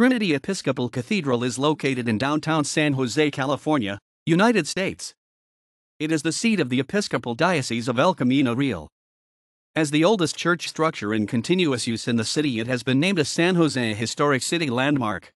Trinity Episcopal Cathedral is located in downtown San Jose, California, United States. It is the seat of the Episcopal Diocese of El Camino Real. As the oldest church structure in continuous use in the city, it has been named a San Jose Historic City Landmark.